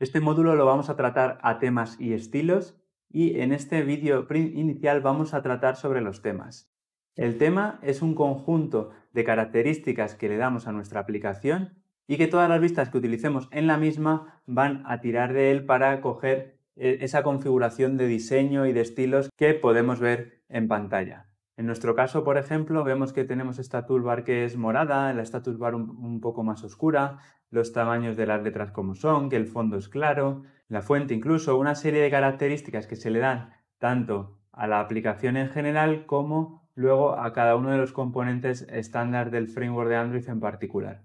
Este módulo lo vamos a tratar a temas y estilos y en este vídeo inicial vamos a tratar sobre los temas. El tema es un conjunto de características que le damos a nuestra aplicación y que todas las vistas que utilicemos en la misma van a tirar de él para coger eh, esa configuración de diseño y de estilos que podemos ver en pantalla. En nuestro caso, por ejemplo, vemos que tenemos esta toolbar que es morada, la esta toolbar un, un, poco más oscura, los tamaños de las letras como son, que el fondo es claro, la fuente incluso, una serie de características que se le dan tanto a la aplicación en general como luego a cada uno de los componentes estándar del framework de Android en particular.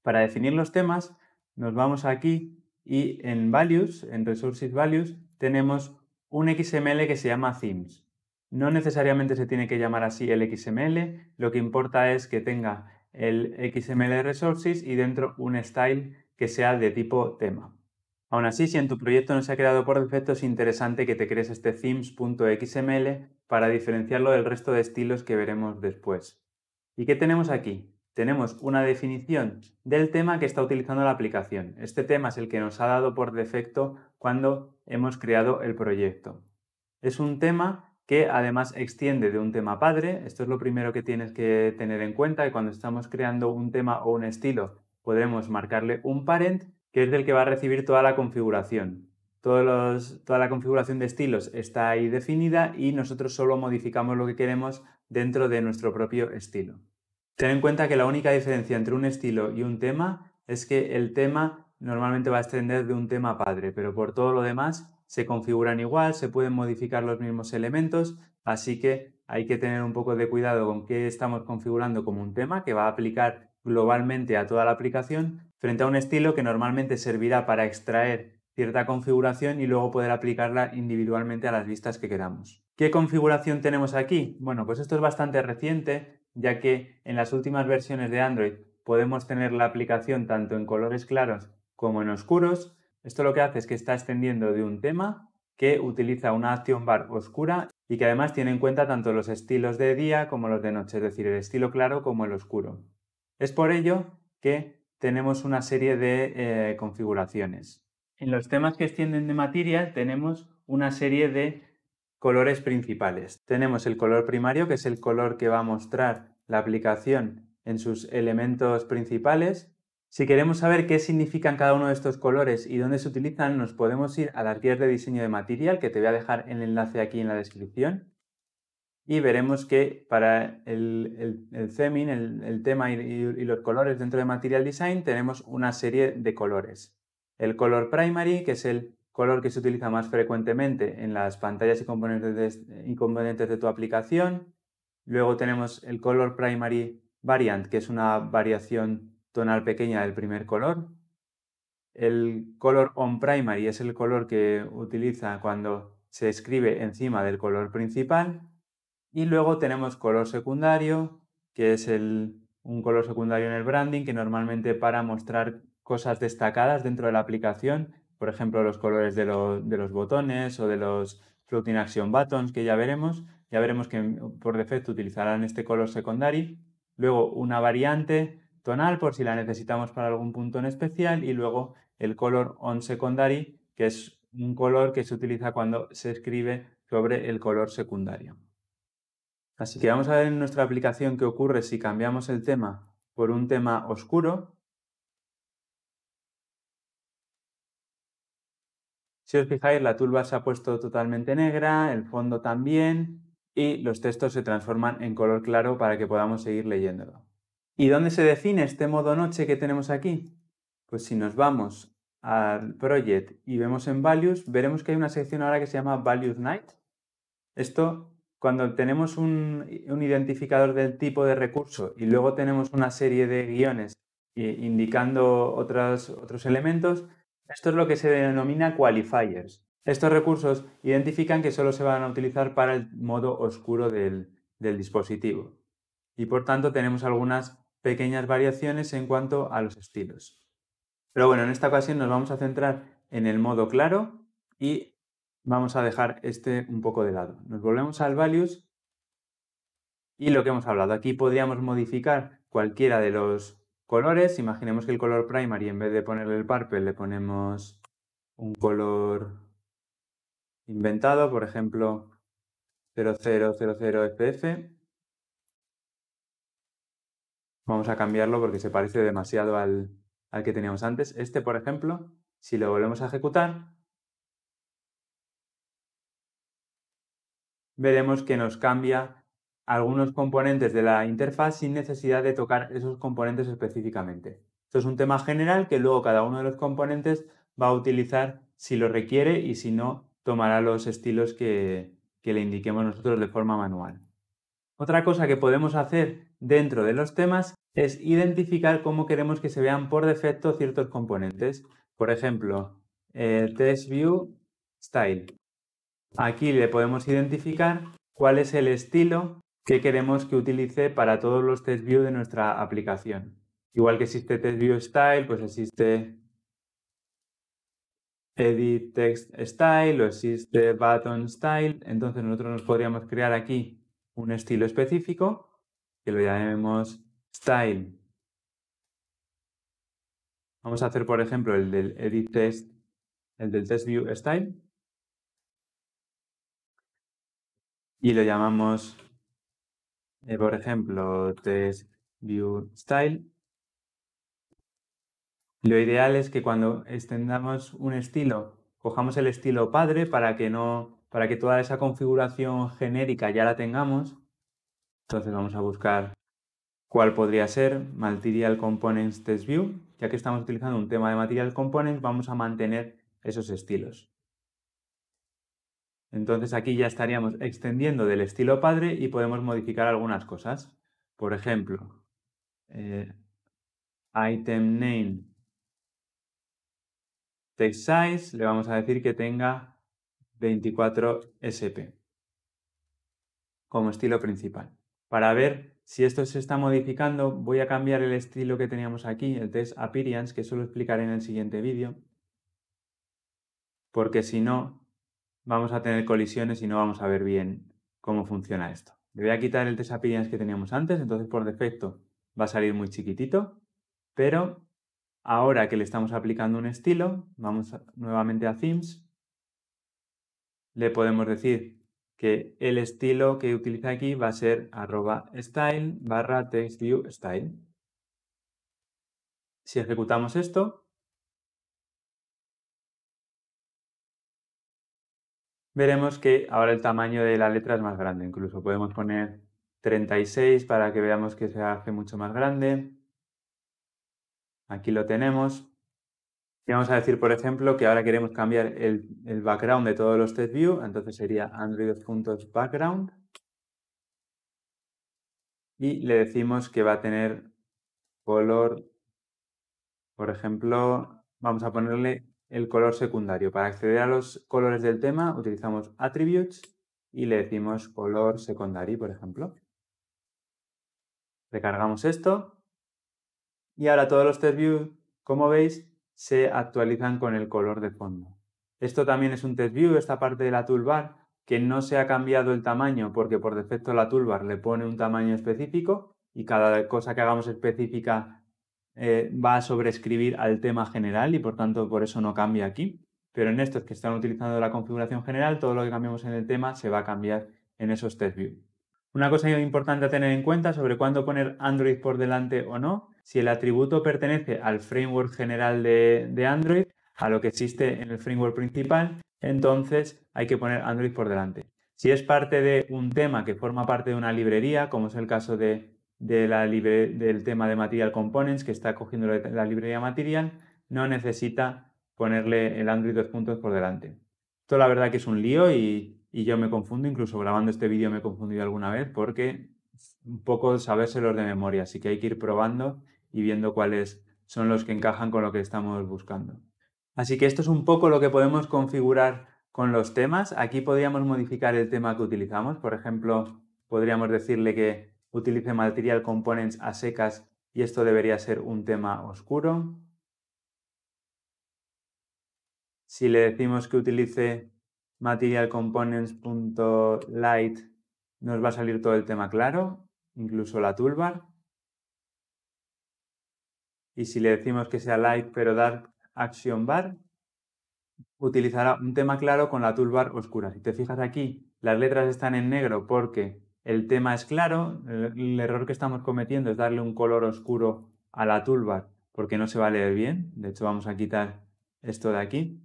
Para definir los temas, nos vamos aquí y en Values, en Resources Values, tenemos un XML que se llama Themes. No necesariamente se tiene que llamar así el XML, lo que importa es que tenga el XML Resources y dentro un style que sea de tipo tema. Aún así, si en tu proyecto no se ha creado por defecto, es interesante que te crees este themes.xml para diferenciarlo del resto de estilos que veremos después. ¿Y qué tenemos aquí? Tenemos una definición del tema que está utilizando la aplicación. Este tema es el que nos ha dado por defecto cuando hemos creado el proyecto. Es un tema que además extiende de un tema padre. Esto es lo primero que tienes que tener en cuenta, que cuando estamos creando un tema o un estilo, podremos marcarle un parent, que es del que va a recibir toda la configuración. Todos toda la configuración de estilos está ahí definida y nosotros solo modificamos lo que queremos dentro de nuestro propio estilo. Ten en cuenta que la única diferencia entre un estilo y un tema es que el tema normalmente va a extender de un tema padre, pero por todo lo demás se configuran igual, se pueden modificar los mismos elementos, así que hay que tener un poco de cuidado con qué estamos configurando como un tema que va a aplicar globalmente a toda la aplicación frente a un estilo que normalmente servirá para extraer cierta configuración y luego poder aplicarla individualmente a las vistas que queramos. ¿Qué configuración tenemos aquí? Bueno, pues esto es bastante reciente, ya que en las últimas versiones de Android podemos tener la aplicación tanto en colores claros como en oscuros, esto lo que hace es que está extendiendo de un tema que utiliza una acción bar oscura y que además tiene en cuenta tanto los estilos de día como los de noche, es decir, el estilo claro como el oscuro. Es por ello que tenemos una serie de eh, configuraciones. En los temas que extienden de materia tenemos una serie de colores principales. Tenemos el color primario, que es el color que va a mostrar la aplicación en sus elementos principales, si queremos saber qué significan cada uno de estos colores y dónde se utilizan, nos podemos ir a la guía de diseño de material, que te voy a dejar el enlace aquí en la descripción. Y veremos que para el, el, el tema y, los colores dentro de Material Design, tenemos una serie de colores. El color primary, que es el color que se utiliza más frecuentemente en las pantallas y componentes y componentes de tu aplicación. Luego tenemos el color primary variant, que es una variación tonal pequeña del primer color. El color on primary es el color que utiliza cuando se escribe encima del color principal. Y luego tenemos color secundario, que es un color secundario en el branding que normalmente para mostrar cosas destacadas dentro de la aplicación, por ejemplo, los colores de, de los botones o de los floating action buttons que ya veremos. Ya veremos que por defecto utilizarán este color secundario. Luego una variante por si la necesitamos para algún punto en especial y luego el color on secondary, que es un color que se utiliza cuando se escribe sobre el color secundario. Así que vamos a ver en nuestra aplicación qué ocurre si cambiamos el tema por un tema oscuro. Si os fijáis, la tulba se ha puesto totalmente negra, el fondo también, y los textos se transforman en color claro para que podamos seguir leyéndolo. ¿Y dónde se define este modo noche que tenemos aquí? Pues si nos vamos al project y vemos en values, veremos que hay una sección ahora que se llama values night. Esto, cuando tenemos un, identificador del tipo de recurso y luego tenemos una serie de guiones indicando otros elementos, esto es lo que se denomina qualifiers. Estos recursos identifican que solo se van a utilizar para el modo oscuro del, del dispositivo. Y por tanto tenemos algunas pequeñas variaciones en cuanto a los estilos. Pero bueno, en esta ocasión nos vamos a centrar en el modo claro y vamos a dejar este un poco de lado. Nos volvemos al values y lo que hemos hablado. Aquí podríamos modificar cualquiera de los colores. Imaginemos que el color primary, en vez de ponerle el purple, le ponemos un color inventado, por ejemplo, 0000FF. Vamos a cambiarlo porque se parece demasiado al, que teníamos antes. Este, por ejemplo, si lo volvemos a ejecutar, veremos que nos cambia algunos componentes de la interfaz sin necesidad de tocar esos componentes específicamente. Esto es un tema general que luego cada uno de los componentes va a utilizar si lo requiere y si no, tomará los estilos que, que le indiquemos nosotros de forma manual. Otra cosa que podemos hacer dentro de los temas es identificar cómo queremos que se vean por defecto ciertos componentes. Por ejemplo, el eh, test view style. Aquí le podemos identificar cuál es el estilo que queremos que utilice para todos los test view de nuestra aplicación. Igual que existe test view style, pues existe edit text style o existe button style. Entonces nosotros nos podríamos crear aquí un estilo específico que lo llamemos style. Vamos a hacer, por ejemplo, el del edit test, el del test view style. Y lo llamamos, eh, por ejemplo, test view style. Lo ideal es que cuando extendamos un estilo, cojamos el estilo padre para que no, para que toda esa configuración genérica ya la tengamos. Entonces vamos a buscar cuál podría ser Material Components Test View. Ya que estamos utilizando un tema de Material Components, vamos a mantener esos estilos. Entonces aquí ya estaríamos extendiendo del estilo padre y podemos modificar algunas cosas. Por ejemplo, eh, item name text size, le vamos a decir que tenga 24 SP como estilo principal para ver si esto se está modificando, voy a cambiar el estilo que teníamos aquí, el test appearance, que eso lo explicaré en el siguiente vídeo, porque si no, vamos a tener colisiones y no vamos a ver bien cómo funciona esto. Le voy a quitar el test appearance que teníamos antes, entonces por defecto va a salir muy chiquitito, pero ahora que le estamos aplicando un estilo, vamos nuevamente a themes, le podemos decir que el estilo que utiliza aquí va a ser arroba style barra view style. Si ejecutamos esto, veremos que ahora el tamaño de la letra es más grande. Incluso podemos poner 36 para que veamos que se hace mucho más grande. Aquí lo tenemos vamos a decir, por ejemplo, que ahora queremos cambiar el, background de todos los test view, entonces sería android.background y le decimos que va a tener color, por ejemplo, vamos a ponerle el color secundario. Para acceder a los colores del tema utilizamos attributes y le decimos color secundario, por ejemplo. Recargamos esto y ahora todos los test views, como veis, se actualizan con el color de fondo. Esto también es un test view, esta parte de la toolbar, que no se ha cambiado el tamaño porque por defecto la toolbar le pone un tamaño específico y cada cosa que hagamos específica eh, va a sobreescribir al tema general y por tanto por eso no cambia aquí. Pero en estos que están utilizando la configuración general, todo lo que cambiamos en el tema se va a cambiar en esos test view. Una cosa importante a tener en cuenta sobre cuándo poner Android por delante o no, si el atributo pertenece al framework general de, Android, a lo que existe en el framework principal, entonces hay que poner Android por delante. Si es parte de un tema que forma parte de una librería, como es el caso del tema de Material Components, que está cogiendo la, librería Material, no necesita ponerle el Android dos puntos por delante. Esto la verdad que es un lío y y yo me confundo, incluso grabando este vídeo me he confundido alguna vez porque un poco los de memoria, así que hay que ir probando y viendo cuáles son los que encajan con lo que estamos buscando. Así que esto es un poco lo que podemos configurar con los temas. Aquí podríamos modificar el tema que utilizamos. Por ejemplo, podríamos decirle que utilice Material Components a secas y esto debería ser un tema oscuro. Si le decimos que utilice materialcomponents.light nos va a salir todo el tema claro, incluso la toolbar. Y si le decimos que sea light pero dark action bar, utilizará un tema claro con la toolbar oscura. Si te fijas aquí, las letras están en negro porque el tema es claro. el error que estamos cometiendo es darle un color oscuro a la toolbar porque no se va a leer bien. De hecho, vamos a quitar esto de aquí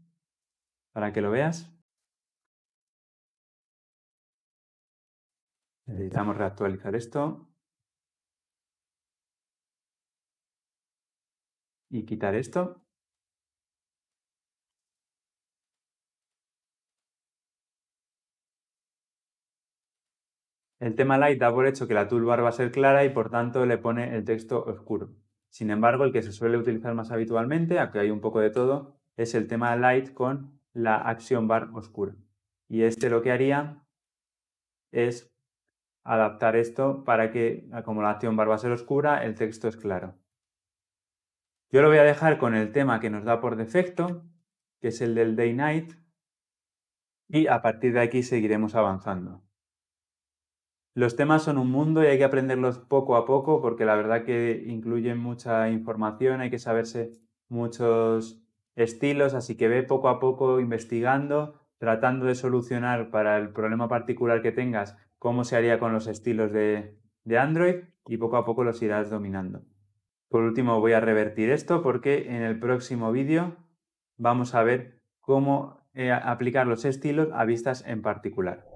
para que lo veas. Necesitamos reactualizar esto. Y quitar esto. El tema light da por hecho que la toolbar va a ser clara y por tanto le pone el texto oscuro. Sin embargo, el que se suele utilizar más habitualmente, aunque hay un poco de todo, es el tema light con la acción bar oscura. Y este lo que haría es adaptar esto para que, como la acción barba ser oscura, el texto es claro. Yo lo voy a dejar con el tema que nos da por defecto, que es el del Day Night, y a partir de aquí seguiremos avanzando. Los temas son un mundo y hay que aprenderlos poco a poco porque la verdad que incluyen mucha información, hay que saberse muchos estilos, así que ve poco a poco investigando, tratando de solucionar para el problema particular que tengas cómo se haría con los estilos de, Android y poco a poco los irás dominando. Por último voy a revertir esto porque en el próximo vídeo vamos a ver cómo eh, aplicar los estilos a vistas en particular.